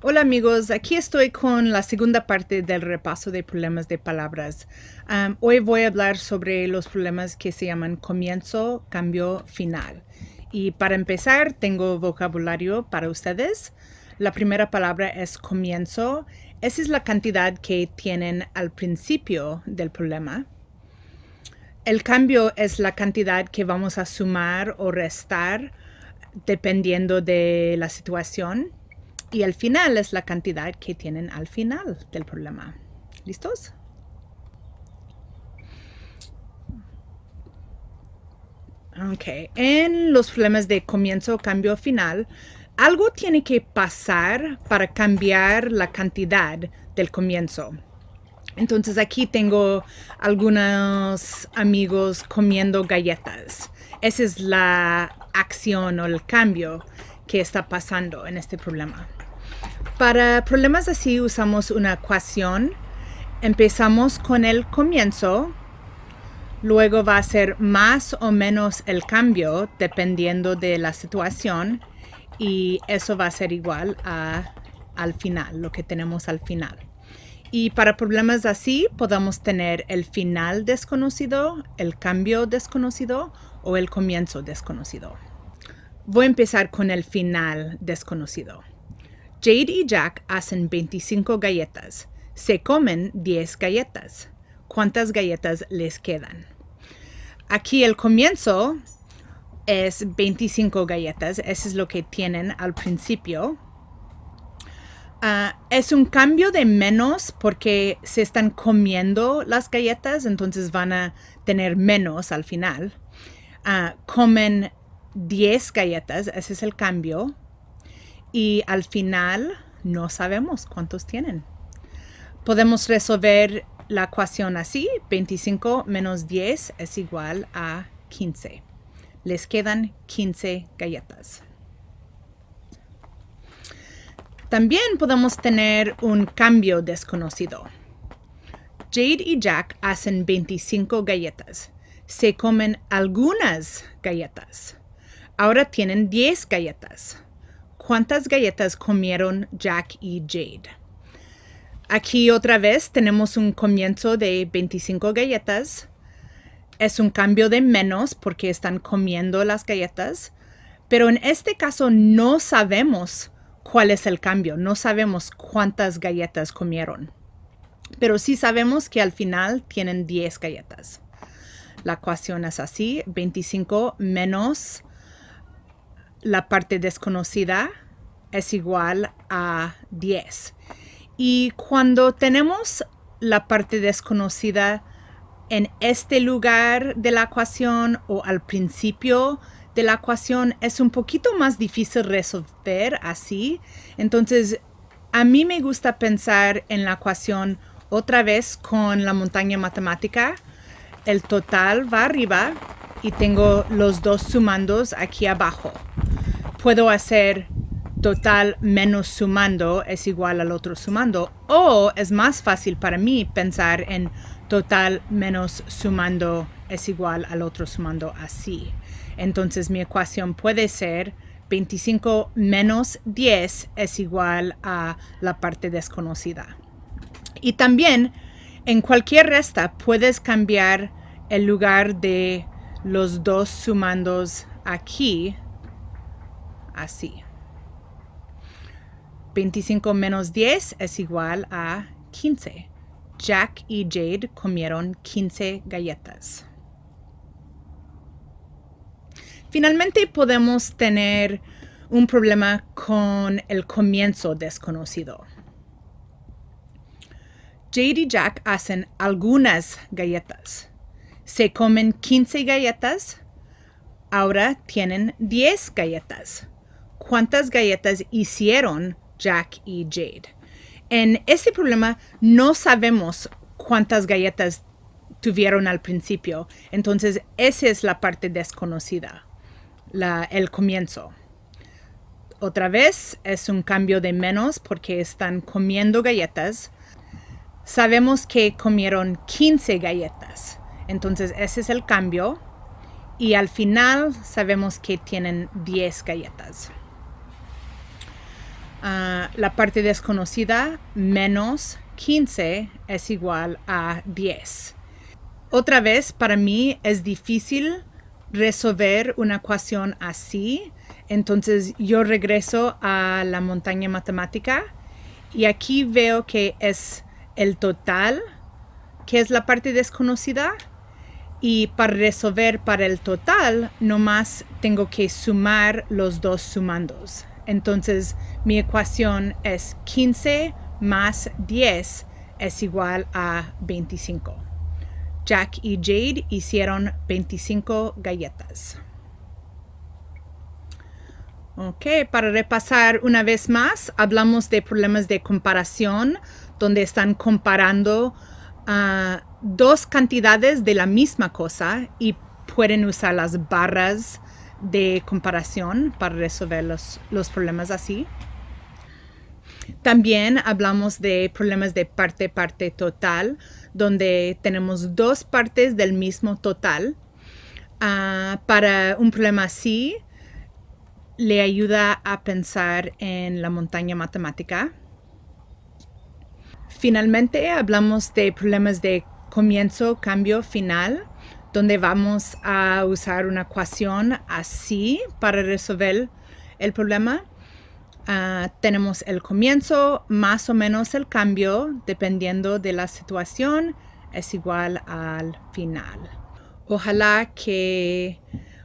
Hola amigos, aquí estoy con la segunda parte del repaso de problemas de palabras. hoy voy a hablar sobre los problemas que se llaman comienzo, cambio, final. Y para empezar, tengo vocabulario para ustedes. La primera palabra es comienzo. Esa es la cantidad que tienen al principio del problema. El cambio es la cantidad que vamos a sumar o restar dependiendo de la situación y el final es la cantidad que tienen al final del problema. ¿Listos? Ok, en los problemas de comienzo, cambio, final, algo tiene que pasar para cambiar la cantidad del comienzo. Entonces aquí tengo algunos amigos comiendo galletas. Esa es la acción o el cambio que está pasando en este problema. Para problemas así usamos una ecuación. Empezamos con el comienzo, luego va a ser más o menos el cambio dependiendo de la situación y eso va a ser igual a, al final, lo que tenemos al final. Y para problemas así podemos tener el final desconocido, el cambio desconocido o el comienzo desconocido. Voy a empezar con el final desconocido. Jade y Jack hacen 25 galletas. Se comen 10 galletas. ¿Cuántas galletas les quedan? Aquí el comienzo es 25 galletas. Eso es lo que tienen al principio. Ah, es un cambio de menos porque se están comiendo las galletas, entonces van a tener menos al final. Ah, comen 10 galletas, ese es el cambio y al final no sabemos cuántos tienen. Podemos resolver la ecuación así, 25 menos 10 es igual a 15. Les quedan 15 galletas. También podemos tener un cambio desconocido. Jade y Jack hacen 25 galletas. Se comen algunas galletas. Ahora tienen 10 galletas cuántas galletas comieron Jack y Jade. Aquí otra vez tenemos un comienzo de 25 galletas. Es un cambio de menos porque están comiendo las galletas, pero en este caso no sabemos cuál es el cambio, no sabemos cuántas galletas comieron. Pero sí sabemos que al final tienen 10 galletas. La ecuación es así, 25 menos la parte desconocida es igual a 10. Y cuando tenemos la parte desconocida en este lugar de la ecuación o al principio de la ecuación, es un poquito más difícil resolver así. Entonces, a mí me gusta pensar en la ecuación otra vez con la montaña matemática. El total va arriba y tengo los dos sumandos aquí abajo puedo hacer total menos sumando es igual al otro sumando. O es más fácil para mí pensar en total menos sumando es igual al otro sumando así. Entonces mi ecuación puede ser 25 menos 10 es igual a la parte desconocida. Y también en cualquier resta puedes cambiar el lugar de los dos sumandos aquí así. 25 menos 10 es igual a 15. Jack y Jade comieron 15 galletas. Finalmente podemos tener un problema con el comienzo desconocido. Jade y Jack hacen algunas galletas. Se comen 15 galletas, ahora tienen 10 galletas cuántas galletas hicieron Jack y Jade. En ese problema no sabemos cuántas galletas tuvieron al principio, entonces esa es la parte desconocida, el comienzo. Otra vez es un cambio de menos porque están comiendo galletas. Sabemos que comieron 15 galletas, entonces ese es el cambio. Y al final sabemos que tienen 10 galletas la parte desconocida menos 15 es igual a 10. Otra vez, para mí es difícil resolver una ecuación así. Entonces yo regreso a la montaña matemática y aquí veo que es el total, que es la parte desconocida. Y para resolver para el total, nomás tengo que sumar los dos sumandos. Entonces mi ecuación es 15 más 10 es igual a 25. Jack y Jade hicieron 25 galletas. Ok, para repasar una vez más, hablamos de problemas de comparación, donde están comparando ah, dos cantidades de la misma cosa y pueden usar las barras de comparación para resolver los, problemas así. También hablamos de problemas de parte-parte total, donde tenemos dos partes del mismo total. Ah, para un problema así, le ayuda a pensar en la montaña matemática. Finalmente, hablamos de problemas de comienzo, cambio, final, donde vamos a usar una ecuación así para resolver el problema. Ah, tenemos el comienzo, más o menos el cambio, dependiendo de la situación, es igual al final. Ojalá que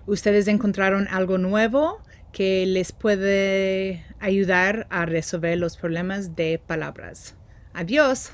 ustedes encontraron algo nuevo que les puede ayudar a resolver los problemas de palabras. Adiós.